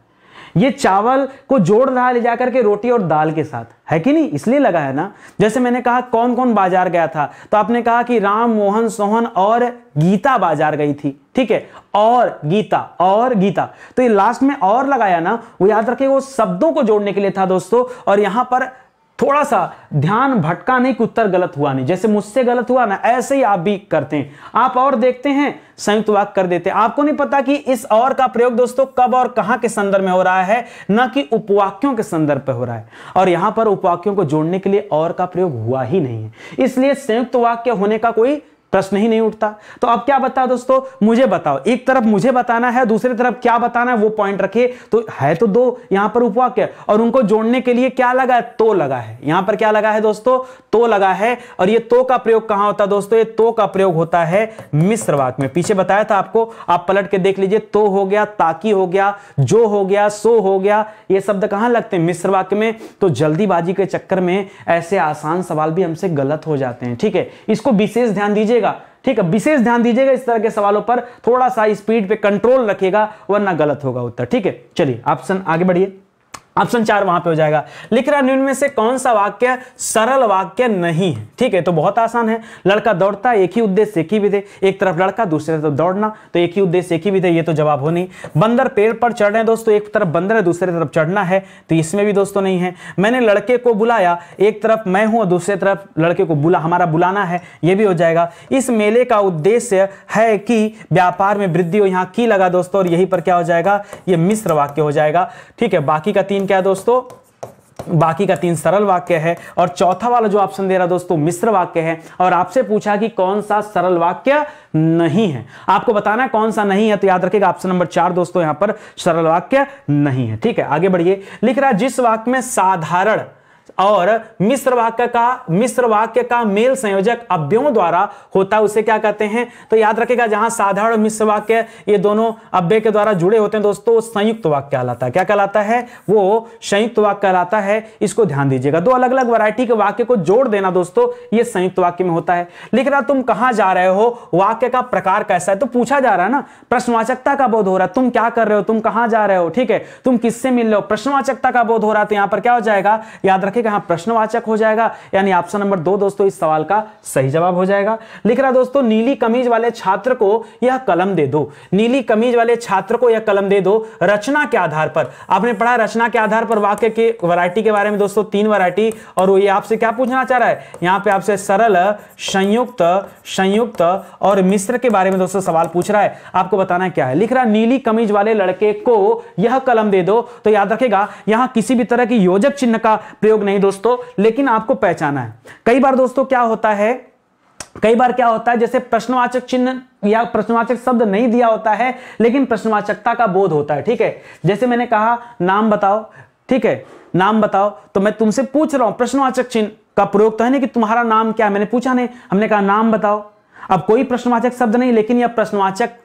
A: ये चावल को जोड़ रहा है ले जाकर के रोटी और दाल के साथ है कि नहीं इसलिए लगा है ना जैसे मैंने कहा कौन कौन बाजार गया था तो आपने कहा कि राम मोहन सोहन और गीता बाजार गई थी ठीक है और गीता और गीता तो ये लास्ट में और लगाया ना वो याद रखे वो शब्दों को जोड़ने के लिए था दोस्तों और यहां पर थोड़ा सा ध्यान भटका नहीं कि उत्तर गलत हुआ नहीं जैसे मुझसे गलत हुआ ना ऐसे ही आप भी करते हैं आप और देखते हैं संयुक्त वाक्य कर देते हैं आपको नहीं पता कि इस और का प्रयोग दोस्तों कब और कहां के संदर्भ में हो रहा है ना कि उपवाक्यों के संदर्भ पर हो रहा है और यहां पर उपवाक्यों को जोड़ने के लिए और का प्रयोग हुआ ही नहीं है इसलिए संयुक्त वाक्य होने का कोई प्रश्न ही नहीं उठता तो अब क्या बताओ दोस्तों मुझे बताओ एक तरफ मुझे बताना है दूसरी तरफ क्या बताना है वो पॉइंट रखिए तो है तो दो यहां पर उपवाक्य और उनको जोड़ने के लिए क्या लगा है तो लगा है यहां पर क्या लगा है दोस्तों तो लगा है और ये तो का प्रयोग कहां होता है दोस्तों ये तो का प्रयोग होता है मिश्र वाक्य में पीछे बताया था आपको आप पलट के देख लीजिए तो हो गया ताकि हो गया जो हो गया सो हो गया ये शब्द कहां लगते हैं मिश्र वाक्य में तो जल्दीबाजी के चक्कर में ऐसे आसान सवाल भी हमसे गलत हो जाते हैं ठीक है इसको विशेष ध्यान दीजिए पूछेगा ठीक है विशेष ध्यान दीजिएगा इस तरह के सवालों पर थोड़ा सा स्पीड पे कंट्रोल रखेगा वरना गलत होगा उत्तर ठीक है चलिए ऑप्शन आगे बढ़िए ऑप्शन चार वहां पे हो जाएगा लिख रहा निम्न में से कौन सा वाक्य सरल वाक्य नहीं है ठीक है तो बहुत आसान है लड़का दौड़ता एक ही उद्देश्य एक ही विधे एक तरफ लड़का दूसरे तरफ दौड़ना तो एक ही उद्देश्य एक ही विधे ये तो जवाब हो नहीं बंदर पेड़ पर चढ़ रहे हैं दोस्तों एक तरफ बंदर है दूसरे तरफ चढ़ना है तो इसमें भी दोस्तों नहीं है मैंने लड़के को बुलाया एक तरफ मैं हूं और दूसरे तरफ लड़के को बुला हमारा बुलाना है यह भी हो जाएगा इस मेले का उद्देश्य है कि व्यापार में वृद्धि हो यहाँ की लगा दोस्तों और यही पर क्या हो जाएगा ये मिश्र वाक्य हो जाएगा ठीक है बाकी का तीन क्या है दोस्तों बाकी का तीन सरल वाक्य है और चौथा वाला जो ऑप्शन दे रहा दोस्तों मिश्र वाक्य है और आपसे पूछा कि कौन सा सरल वाक्य नहीं है आपको बताना है कौन सा नहीं है तो याद रखिएगा ऑप्शन नंबर चार दोस्तों यहां पर सरल वाक्य नहीं है ठीक है आगे बढ़िए लिख रहा है जिस वाक्य में साधारण और मिश्र वाक्य का मिश्र वाक्य का मेल संयोजक अव्ययों द्वारा होता है उसे क्या कहते हैं तो याद रखेगा जहां साधारण मिश्र वाक्य ये दोनों अव्यय के द्वारा जुड़े होते हैं दोस्तों संयुक्त वाक्य कहलाता है क्या कहलाता है वो संयुक्त वाक्य कहलाता है इसको ध्यान दीजिएगा दो अलग अलग वरायटी के वाक्य को जोड़ देना दोस्तों ये संयुक्त वाक्य में होता है लेकिन आप तुम कहां जा रहे हो वाक्य का प्रकार कैसा है तो पूछा जा रहा है ना प्रश्नवाचकता का बोध हो रहा है तुम क्या कर रहे हो तुम कहां जा रहे हो ठीक है तुम किससे मिल रहे हो प्रश्नवाचकता का बोध हो रहा है तो यहां पर क्या हो जाएगा याद रखेगा जाएगा यहाँ प्रश्नवाचक हो जाएगा यानी ऑप्शन नंबर दो दोस्तों इस सवाल का सही जवाब हो जाएगा लिख रहा दोस्तों नीली कमीज वाले छात्र को यह कलम दे दो नीली कमीज वाले छात्र को यह कलम दे दो रचना के आधार पर आपने पढ़ा रचना के आधार पर वाक्य के वरायटी के बारे में दोस्तों तीन वरायटी और ये आपसे क्या पूछना चाह रहा है यहाँ पे आपसे सरल संयुक्त संयुक्त और मिश्र के बारे में दोस्तों सवाल पूछ रहा है आपको बताना क्या है लिख रहा नीली कमीज वाले लड़के को यह कलम दे दो तो याद रखेगा यहां किसी भी तरह की योजक चिन्ह का प्रयोग नहीं नहीं दोस्तों लेकिन आपको पहचाना है कई बार दोस्तों क्या होता है कई बार क्या होता है जैसे प्रश्नवाचक चिन्ह या प्रश्नवाचक शब्द नहीं दिया होता है लेकिन प्रश्नवाचकता का बोध होता है ठीक है जैसे मैंने कहा नाम बताओ ठीक है नाम बताओ तो मैं तुमसे पूछ रहा हूं प्रश्नवाचक चिन्ह का प्रयोग तो है ना कि तुम्हारा नाम क्या है मैंने पूछा नहीं हमने कहा नाम बताओ अब कोई प्रश्नवाचक शब्द नहीं लेकिन यह प्रश्नवाचक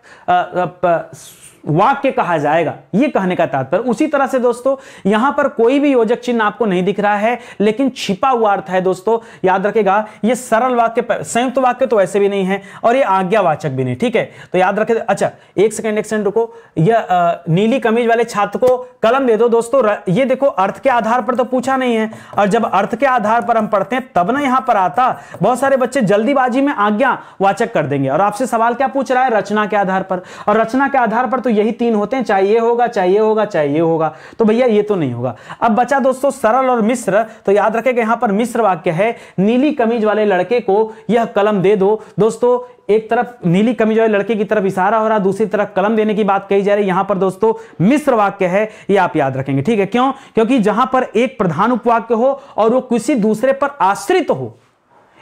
A: वाक्य कहा जाएगा यह कहने का तात्पर्य उसी तरह से दोस्तों यहां पर कोई भी योजक चिन्ह आपको नहीं दिख रहा है लेकिन छिपा हुआ अर्थ है दोस्तों याद रखेगा यह सरल वाक्य संयुक्त वाक्य तो ऐसे भी नहीं है और यह आज्ञावाचक भी नहीं ठीक है तो याद रखे अच्छा एक सेकेंड एक सेकेंड रुको यह नीली कमीज वाले छात्र को कलम दे दो दोस्तों ये देखो अर्थ के आधार पर तो पूछा नहीं है और जब अर्थ के आधार पर हम पढ़ते हैं तब ना यहां पर आता बहुत सारे बच्चे जल्दीबाजी में आज्ञा वाचक कर देंगे और आपसे सवाल क्या पूछ रहा है रचना के आधार पर और रचना के आधार पर तो यही तीन होते हैं चाहे ये होगा चाहे ये होगा चाहे ये होगा तो भैया ये तो नहीं होगा अब बचा दोस्तों सरल और मिश्र तो याद रखेगा यहां पर मिश्र वाक्य है नीली कमीज वाले लड़के को यह कलम दे दो दोस्तों एक तरफ नीली कमीज वाले लड़के की तरफ इशारा हो रहा दूसरी तरफ कलम देने की बात कही जा रही है यहां पर दोस्तों मिश्र वाक्य है ये आप याद रखेंगे ठीक है क्यों क्योंकि जहां पर एक प्रधान उपवाक्य हो और वो किसी दूसरे पर आश्रित हो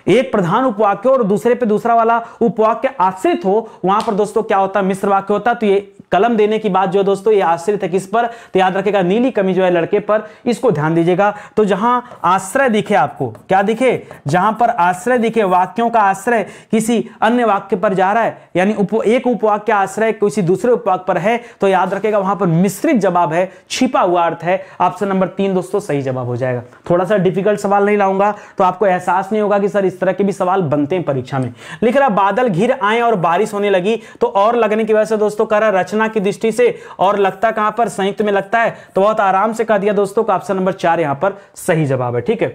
A: एक प्रधान उपवाक्य और दूसरे पे दूसरा वाला उपवाक्य आश्रित हो वहां पर दोस्तों क्या होता है मिश्र वाक्य होता तो ये कलम देने की बात जो है दोस्तों ये आश्रित है किस पर तो याद रखेगा नीली कमी जो है लड़के पर इसको ध्यान दीजिएगा तो जहां आश्रय दिखे आपको क्या दिखे जहां पर आश्रय दिखे वाक्यों का आश्रय किसी अन्य वाक्य पर जा रहा है यानी उप, एक उपवाक्य आश्रय किसी दूसरे उपवाक पर है तो याद रखेगा वहां पर मिश्रित जवाब है छिपा हुआ अर्थ है ऑप्शन नंबर तीन दोस्तों सही जवाब हो जाएगा थोड़ा सा डिफिकल्ट सवाल नहीं लाऊंगा तो आपको एहसास नहीं होगा कि सर इस तरह के भी सवाल बनते हैं परीक्षा में लिख रहा बादल घिर आए और बारिश होने लगी तो और लगने की वजह से दोस्तों कर रहा रचना संरचना की दृष्टि से और लगता कहां पर संयुक्त में लगता है तो बहुत आराम से कह दिया दोस्तों का ऑप्शन नंबर चार यहां पर सही जवाब है ठीक है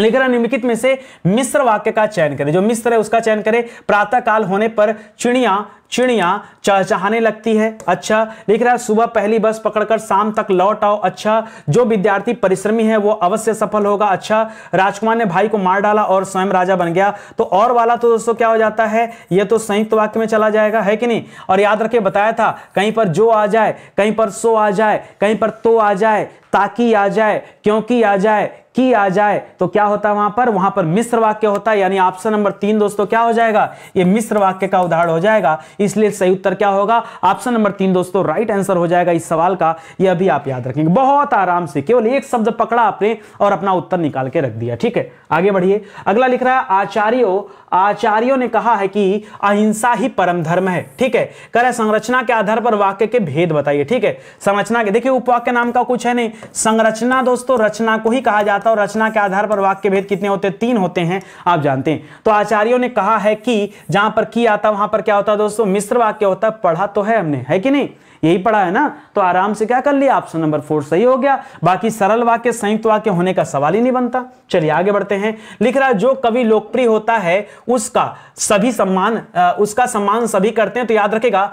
A: लेकर निम्नलिखित में से मिश्र वाक्य का चयन करें जो मिश्र है उसका चयन करें प्रातः काल होने पर चिड़िया चिड़िया चहचहाने लगती है अच्छा लिख रहा है सुबह पहली बस पकड़कर शाम तक लौट आओ अच्छा जो विद्यार्थी परिश्रमी है वो अवश्य सफल होगा अच्छा राजकुमार ने भाई को मार डाला और स्वयं राजा बन गया तो और वाला तो दोस्तों क्या हो जाता है ये तो संयुक्त वाक्य में चला जाएगा है कि नहीं और याद रखे बताया था कहीं पर जो आ जाए कहीं पर सो आ जाए कहीं पर तो आ जाए ताकि आ जाए क्योंकि आ जाए की आ जाए तो क्या होता है वहां पर वहां पर मिश्र वाक्य होता है यानी ऑप्शन नंबर तीन दोस्तों क्या हो जाएगा ये मिश्र वाक्य का उदाहरण हो जाएगा इसलिए सही उत्तर क्या होगा ऑप्शन नंबर तीन दोस्तों राइट आंसर हो जाएगा इस सवाल का यह भी आप याद रखेंगे बहुत आराम से केवल एक शब्द पकड़ा आपने और अपना उत्तर निकाल के रख दिया ठीक है आगे बढ़िए अगला लिख रहा है आचार्यों आचार्यों ने कहा है कि अहिंसा ही परम धर्म है ठीक है कह रहे संरचना के आधार पर वाक्य के भेद बताइए ठीक है संरचना के देखिए उपवाक्य नाम का कुछ है नहीं संरचना दोस्तों रचना को ही कहा जाता है और रचना के आधार पर वाक्य भेद कितने होते हैं तीन होते हैं आप जानते हैं तो आचार्यों ने कहा है कि जहां पर की आता वहां पर क्या होता है दोस्तों मिश्र वाक्य होता है पढ़ा तो है हमने है कि नहीं यही पढ़ा है ना तो आराम से क्या कर लिया ऑप्शन नंबर फोर सही हो गया बाकी सरल वाक्य संयुक्त वाक्य होने का सवाल ही नहीं बनता चलिए आगे बढ़ते हैं लिख रहा जो कवि लोकप्रिय होता है उसका सभी सम्मान उसका सम्मान सभी करते हैं तो याद रखेगा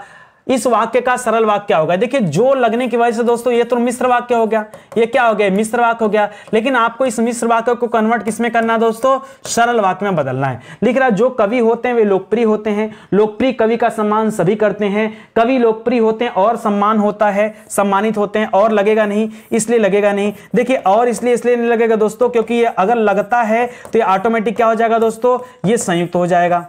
A: इस वाक्य का सरल वाक्य होगा देखिए जो लगने की वजह से दोस्तों ये तो मिश्र वाक्य हो गया ये क्या हो गया मिश्र वाक्य हो गया लेकिन आपको इस मिश्र वाक्य को कन्वर्ट किसमें करना है दोस्तों सरल वाक्य में बदलना है लिख रहा जो कवि होते हैं वे लोकप्रिय होते हैं लोकप्रिय कवि का सम्मान सभी करते हैं कवि लोकप्रिय होते हैं और सम्मान होता है सम्मानित होते हैं और लगेगा नहीं इसलिए लगेगा नहीं देखिए और इसलिए इसलिए नहीं लगेगा दोस्तों क्योंकि ये अगर लगता है तो ये ऑटोमेटिक क्या हो जाएगा दोस्तों ये संयुक्त हो जाएगा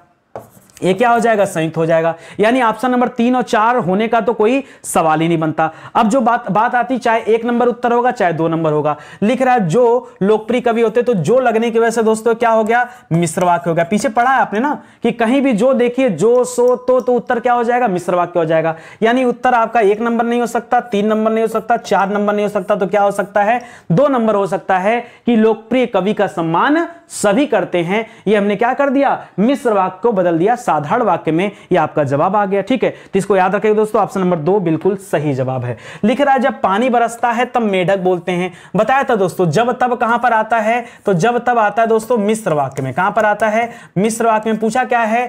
A: ये क्या हो जाएगा संयुक्त हो जाएगा यानी ऑप्शन नंबर तीन और चार होने का तो कोई सवाल ही नहीं बनता अब जो बात बात आती चाहे एक नंबर उत्तर होगा चाहे दो नंबर होगा लिख रहा है जो लोकप्रिय कवि होते तो जो लगने की वजह से दोस्तों क्या हो गया मिश्र वाक्य हो गया पीछे पढ़ा है आपने ना कि कहीं भी जो देखिए जो सो तो तो उत्तर क्या हो जाएगा मिश्र वाक्य हो जाएगा यानी उत्तर आपका एक नंबर नहीं हो सकता तीन नंबर नहीं हो सकता चार नंबर नहीं हो सकता तो क्या हो सकता है दो नंबर हो सकता है कि लोकप्रिय कवि का सम्मान सभी करते हैं ये हमने क्या कर दिया मिश्र वाक्य को बदल दिया साधारण वाक्य में यह आपका जवाब आ गया ठीक है तो इसको याद रखेगा दोस्तों ऑप्शन नंबर दो बिल्कुल सही जवाब है लिख रहा है जब पानी बरसता है तब मेढक बोलते हैं बताया था दोस्तों जब तब कहां पर आता है तो जब तब आता है दोस्तों मिश्र वाक्य में कहां पर आता है मिश्र वाक्य में पूछा क्या है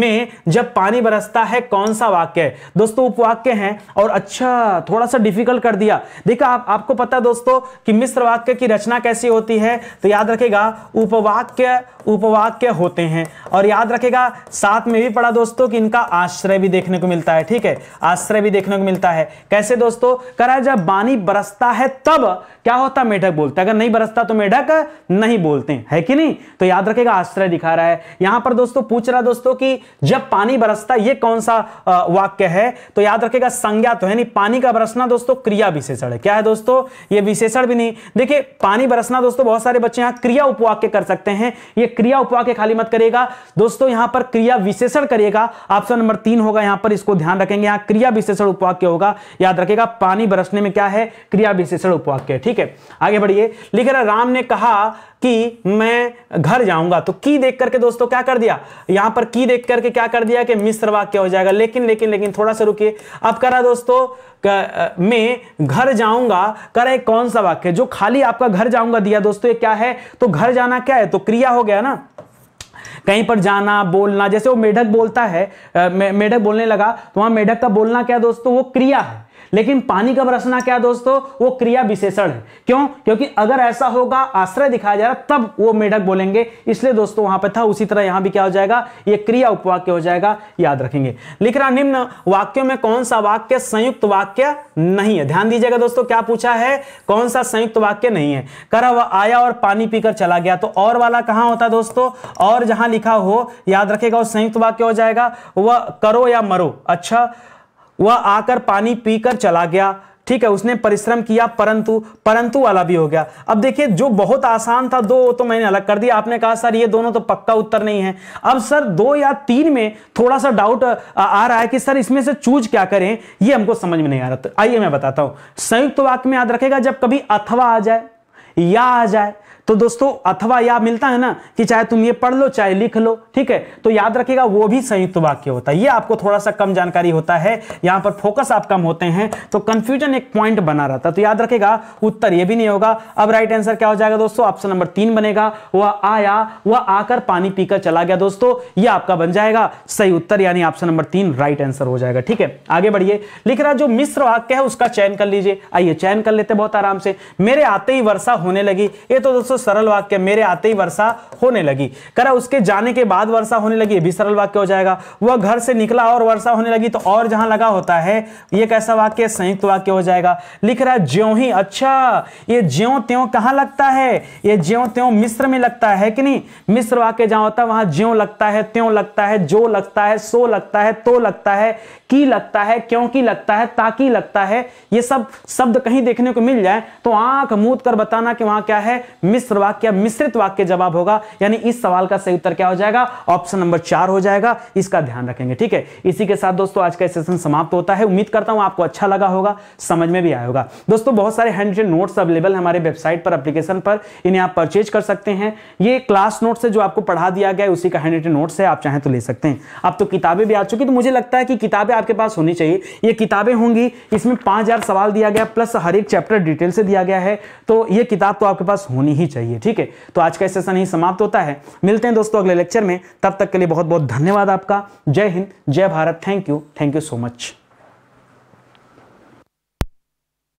A: में जब पानी बरसता है कौन सा वाक्य दोस्तों उपवाक्य है और अच्छा थोड़ा सा डिफिकल्ट कर दिया देखा आप, आपको पता है दोस्तों कि मिश्र वाक्य की रचना कैसी होती है तो याद रखेगा उपवाक्य उपवाक्य होते हैं और याद रखेगा साथ में भी पढ़ा दोस्तों कि इनका आश्रय भी देखने को मिलता है ठीक है आश्रय भी देखने को मिलता है कैसे दोस्तों करा जब बानी बरसता है तब क्या होता मेढक बोलता अगर नहीं बरसता तो मेढक नहीं बोलते है कि नहीं तो याद रखेगा आश्रय दिखा रहा है यहां पर दोस्तों पूछ रहा दोस्तों की जब पानी बरसता ये कौन सा वाक्य है तो याद रखेगा संज्ञा तो है नहीं पानी का बरसना दोस्तों क्रिया विशेषण है क्या है दोस्तों ये विशेषण भी नहीं देखिए पानी बरसना दोस्तों बहुत सारे बच्चे यहां क्रिया उपवाक्य कर सकते हैं ये क्रिया उपवाक्य खाली मत करेगा दोस्तों यहां पर क्रिया क्रिया विशेषण करिएगा ऑप्शन नंबर तीन होगा यहां पर इसको ध्यान रखेंगे यहां क्रिया विशेषण उपवाक्य होगा याद रखेगा पानी बरसने में क्या है क्रिया विशेषण उपवाक्य ठीक है आगे बढ़िए लिख रहा राम ने कहा कि मैं घर जाऊंगा तो की देख करके दोस्तों क्या कर दिया यहां पर की देख करके क्या कर दिया कि मिश्र वाक्य हो जाएगा लेकिन लेकिन लेकिन थोड़ा सा रुकिए अब कह रहा दोस्तों मैं घर जाऊंगा कह रहा है कौन सा वाक्य जो खाली आपका घर जाऊंगा दिया दोस्तों ये क्या है तो घर जाना क्या है तो क्रिया हो गया ना कहीं पर जाना बोलना जैसे वो मेढक बोलता है मेढक बोलने लगा तो वहां मेढक का बोलना क्या दोस्तों वो क्रिया है लेकिन पानी का बरसना क्या दोस्तों वो क्रिया विशेषण है क्यों क्योंकि अगर ऐसा होगा आश्रय दिखाया जा रहा तब वो मेढक बोलेंगे इसलिए दोस्तों वहां पर था उसी तरह यहां भी क्या हो जाएगा ये क्रिया उपवाक्य हो जाएगा याद रखेंगे लिख रहा निम्न वाक्यों में कौन सा वाक्य संयुक्त वाक्य नहीं है ध्यान दीजिएगा दोस्तों क्या पूछा है कौन सा संयुक्त वाक्य नहीं है करा वह आया और पानी पीकर चला गया तो और वाला कहां होता दोस्तों और जहां लिखा हो याद रखेगा वो संयुक्त वाक्य हो जाएगा वह करो या मरो अच्छा वह आकर पानी पीकर चला गया ठीक है उसने परिश्रम किया परंतु परंतु वाला भी हो गया अब देखिए जो बहुत आसान था दो तो मैंने अलग कर दिया आपने कहा सर ये दोनों तो पक्का उत्तर नहीं है अब सर दो या तीन में थोड़ा सा डाउट आ रहा है कि सर इसमें से चूज क्या करें ये हमको समझ में नहीं आ रहा तो आइए मैं बताता हूं संयुक्त वाक्य में याद रखेगा जब कभी अथवा आ जाए या आ जाए तो दोस्तों अथवा या मिलता है ना कि चाहे तुम ये पढ़ लो चाहे लिख लो ठीक है तो याद रखिएगा वो भी संयुक्त वाक्य होता है ये आपको थोड़ा सा कम जानकारी होता है यहां पर फोकस आप कम होते हैं तो कंफ्यूजन एक पॉइंट बना रहता है तो याद रखेगा उत्तर ये भी नहीं होगा अब राइट आंसर क्या हो जाएगा दोस्तों ऑप्शन नंबर तीन बनेगा वह आया वह आकर पानी पीकर चला गया दोस्तों यह आपका बन जाएगा सही उत्तर यानी ऑप्शन नंबर तीन राइट आंसर हो जाएगा ठीक है आगे बढ़िए लिख रहा जो मिश्र वाक्य है उसका चयन कर लीजिए आइए चयन कर लेते बहुत आराम से मेरे आते ही वर्षा होने लगी ये तो दोस्तों सरल वाक्य मेरे आते ही वर्षा होने लगी करा उसके जाने के बाद वर्षा होने लगी भी सरल वाक्य हो जाएगा वह घर से निकला और वर्षा होने लगी तो और जहां लगा होता है ये कैसा वाक्य संयुक्त वाक्य हो जाएगा लिख रहा ज्यो ही अच्छा ये ज्यो त्यो कहां लगता है ये ज्यो त्यो मिस्र में लगता है कि नहीं मिस्र वाक्य जहां होता है वहां ज्यो लगता है त्यों लगता है जो लगता है सो लगता है तो लगता है की लगता है क्योंकि लगता है ताकि लगता है ये सब शब्द कहीं देखने को मिल जाए तो आंख मूद कर बताना कि वहां क्या है मिश्र वाक्य या मिश्रित वाक्य जवाब होगा यानी इस सवाल का सही उत्तर क्या हो जाएगा ऑप्शन नंबर चार हो जाएगा इसका ध्यान रखेंगे ठीक है इसी के साथ दोस्तों आज का सेशन समाप्त होता है उम्मीद करता हूं आपको अच्छा लगा होगा समझ में भी आया होगा दोस्तों बहुत सारे हैंड रिटेड नोट्स अवेलेबल है हमारे वेबसाइट पर एप्लीकेशन पर इन्हें आप परचेज कर सकते हैं ये क्लास नोट से जो आपको पढ़ा दिया गया उसी का हैंड रिटेड नोट्स है आप चाहें तो ले सकते हैं अब तो किताबें भी आ चुकी तो मुझे लगता है कि किताबें आपके पास होनी चाहिए ये किताबें होंगी इसमें पांच सवाल दिया गया प्लस हर एक चैप्टर डिटेल से दिया गया है तो ये किताब तो आपके पास होनी ही चाहिए ठीक है तो आज का सेशन ही समाप्त होता है मिलते हैं दोस्तों अगले लेक्चर में तब तक के लिए बहुत बहुत धन्यवाद आपका जय हिंद जय Bharat thank you thank you so much